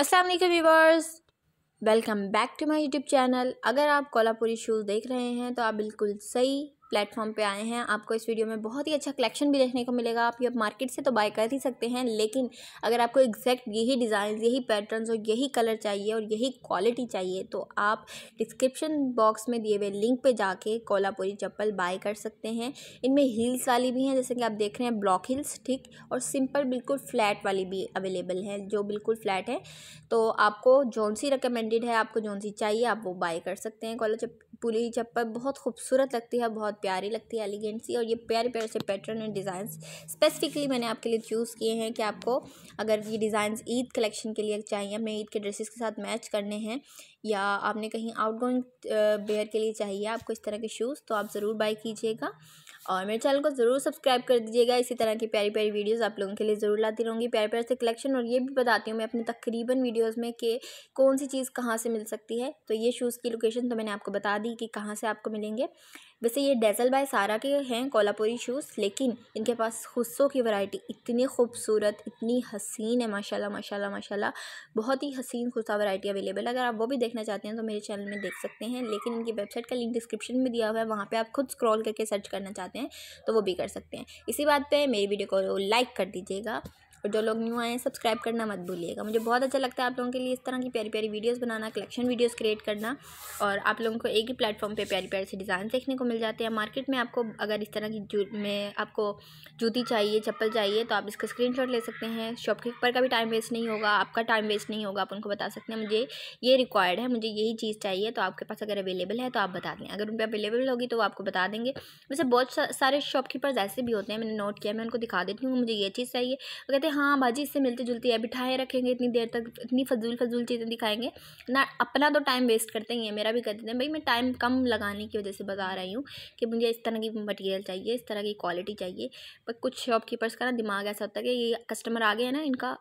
अस्सलाम वालेकुम viewers welcome back to my YouTube channel अगर आप कोल्हापुरी शूज़ देख रहे हैं तो आप बिल्कुल सही प्लेटफॉर्म पे आए हैं आपको इस वीडियो में बहुत ही अच्छा कलेक्शन भी देखने को मिलेगा आप ये मार्केट से तो बाय कर ही सकते हैं लेकिन अगर आपको एग्जैक्ट यही डिज़ाइन यही पैटर्न और यही कलर चाहिए और यही क्वालिटी चाहिए तो आप डिस्क्रिप्शन बॉक्स में दिए हुए लिंक पर जाके कोलापुरी चप्पल बाय कर सकते हैं इनमें हील्स वाली भी हैं जैसे कि आप देख रहे हैं ब्लॉक हील्स ठीक और सिंपल बिल्कुल फ्लैट वाली भी अवेलेबल है जो बिल्कुल फ्लैट है तो आपको जौन सी रिकमेंडेड है आपको जौन सी चाहिए आप वो बाय कर सकते हैं कोला चप्पल पूरी चप्पल बहुत खूबसूरत लगती है बहुत प्यारी लगती है एलिगेंट सी और ये प्यारे प्यारे से पैटर्न एंड डिज़ाइन स्पेसिफिकली मैंने आपके लिए चूज़ किए हैं कि आपको अगर ये डिज़ाइन ईद कलेक्शन के लिए चाहिए मैं ईद के ड्रेसेस के साथ मैच करने हैं या आपने कहीं आउट गोइंग वेयर के लिए चाहिए आपको इस तरह के शूज़ तो आप ज़रूर बाई कीजिएगा और मेरे चैनल को ज़रूर सब्सक्राइब कर दीजिएगा इसी तरह की प्यारी प्यारी वीडियोस आप लोगों के लिए ज़रूर लाती रहूँगी प्यारे प्यारे से कलेक्शन और ये भी बताती हूँ मैं अपने तकरीबन वीडियोस में कि कौन सी चीज़ कहाँ से मिल सकती है तो ये शूज़ की लोकेशन तो मैंने आपको बता दी भी कि कहाँ से आपको मिलेंगे वैसे ये डेजल बाय सारा के हैं कोलापुरी शूज़ लेकिन इनके पास खुस्सों की वैरायटी इतनी खूबसूरत इतनी हसीन है माशाल्लाह माशाल्लाह माशाल्लाह बहुत ही हसीन खुस्सा वैरायटी अवेलेबल है अगर आप वो भी देखना चाहते हैं तो मेरे चैनल में देख सकते हैं लेकिन इनकी वेबसाइट का लिंक डिस्क्रिप्शन में दिया हुआ है वहाँ पर आप खुद स्क्रॉल करके सर्च करना चाहते हैं तो वो भी कर सकते हैं इसी बात पर मेरी वीडियो को लाइक कर दीजिएगा और जो लोग न्यू आए हैं सब्सक्राइब करना मत भूलिएगा मुझे बहुत अच्छा लगता है आप लोगों के लिए इस तरह की प्यारी प्यारी वीडियोस बनाना कलेक्शन वीडियोस क्रिएट करना और आप लोगों को एक ही प्लेटफॉर्म पे प्यारी प्यारी से डिज़ाइन देखने को मिल जाते हैं मार्केट में आपको अगर इस तरह की जू में आपको जूती चाहिए चप्पल चाहिए तो आप इसका स्क्रीन ले सकते हैं शॉपकीपर का भी टाइम वेस्ट नहीं होगा आपका टाइम वेस्ट नहीं होगा आप उनको बता सकते हैं मुझे ये रिक्वायर्ड है मुझे यही चीज़ चाहिए तो आपके पास अगर अवेलेबल है तो आप बता दें अगर उन पर अवेलेबल होगी तो वो आपको बता देंगे वैसे बहुत सारे शॉपकीपर्स ऐसे भी होते हैं मैंने नोट किया मैं उनको दिखा देती हूँ मुझे ये चीज़ चाहिए वो कहते हाँ भाजी इससे मिलती जुलती है बिठाए रखेंगे इतनी देर तक इतनी फजूल फजूल चीज़ें दिखाएंगे ना अपना तो टाइम वेस्ट करते ही हैं मेरा भी कर देते हैं भाई मैं टाइम कम लगाने की वजह से बता रही हूँ कि मुझे इस तरह की मटेरियल चाहिए इस तरह की क्वालिटी चाहिए पर कुछ शॉपकीपर्स का ना दिमाग ऐसा होता है कि ये कस्टमर आ गए हैं ना इनका